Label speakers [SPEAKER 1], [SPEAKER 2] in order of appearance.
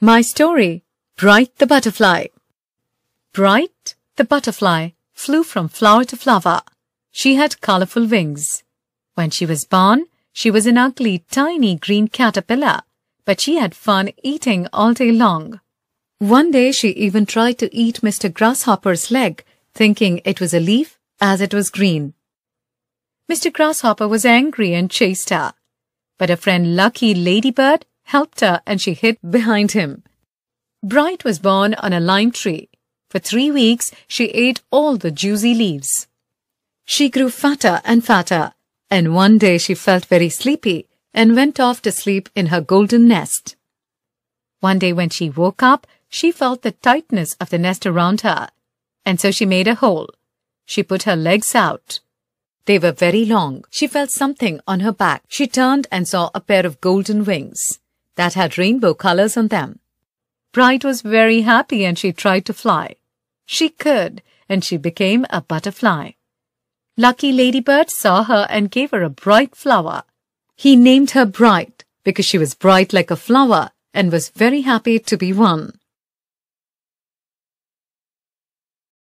[SPEAKER 1] My story Bright the Butterfly. Bright the butterfly flew from flower to flower. She had colorful wings. When she was born, she was an ugly, tiny green caterpillar, but she had fun eating all day long. One day she even tried to eat Mr. Grasshopper's leg, thinking it was a leaf as it was green. Mr. Grasshopper was angry and chased her. But her friend Lucky Ladybird helped her and she hid behind him. Bright was born on a lime tree. For three weeks, she ate all the juicy leaves. She grew fatter and fatter, and one day she felt very sleepy and went off to sleep in her golden nest. One day when she woke up, she felt the tightness of the nest around her, and so she made a hole. She put her legs out. They were very long. She felt something on her back. She turned and saw a pair of golden wings that had rainbow colors on them. Bright was very happy and she tried to fly. She could, and she became a butterfly. Lucky Ladybird saw her and gave her a bright flower. He named her Bright because she was bright like a flower and was very happy to be one.